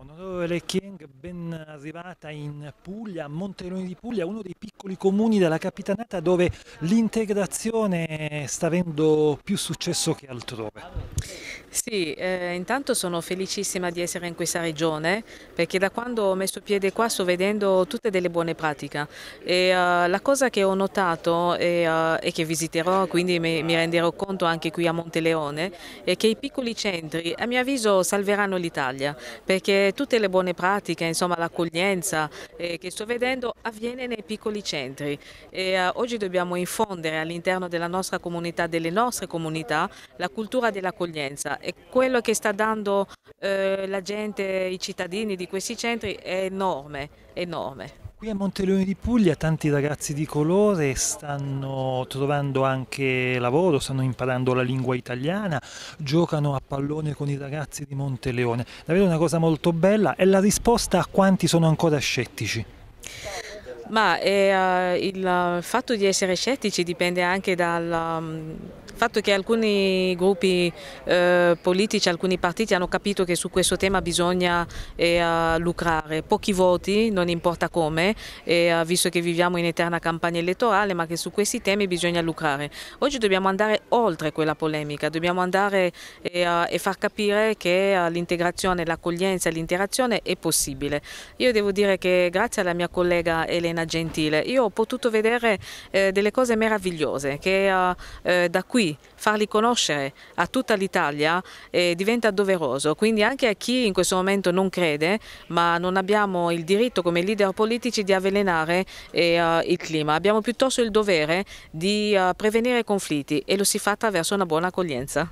Onorevole Chieng, ben arrivata in Puglia, Monteloni di Puglia, uno dei piccoli comuni della Capitanata dove l'integrazione sta avendo più successo che altrove. Sì, eh, intanto sono felicissima di essere in questa regione perché da quando ho messo piede qua sto vedendo tutte delle buone pratiche e uh, la cosa che ho notato e, uh, che visiterò, quindi mi, mi, renderò conto anche qui a Monteleone, è che i piccoli centri a mio avviso salveranno l'Italia perché tutte le buone pratiche, insomma l'accoglienza eh, che sto vedendo avviene nei piccoli centri e uh, oggi dobbiamo infondere all'interno della nostra comunità, delle nostre comunità, la cultura dell'accoglienza e quello che sta dando eh, la gente, i cittadini di questi centri è enorme, enorme. Qui a Monteleone di Puglia tanti ragazzi di colore stanno trovando anche lavoro, stanno imparando la lingua italiana, giocano a pallone con i ragazzi di Monteleone. Davvero una cosa molto bella è la risposta a quanti sono ancora scettici. Ma eh, il eh, fatto di essere scettici dipende anche dal, mm, fatto che alcuni gruppi eh, politici, alcuni partiti hanno capito che su questo tema bisogna eh, lucrare, pochi voti, non importa come, eh, visto che viviamo in eterna campagna elettorale, ma che su questi temi bisogna lucrare. Oggi dobbiamo andare oltre quella polemica, dobbiamo andare eh, e far capire che l'integrazione, l'accoglienza e l'interazione è possibile. Io devo dire che grazie alla mia collega Elena Gentile, io ho potuto vedere eh, delle cose meravigliose che eh, da qui farli conoscere a tutta l'Italia eh, diventa doveroso, quindi anche a chi in questo momento non crede, ma non abbiamo il diritto come leader politici di avvelenare eh, il clima, abbiamo piuttosto il dovere di uh, prevenire conflitti e lo si fa attraverso una buona accoglienza.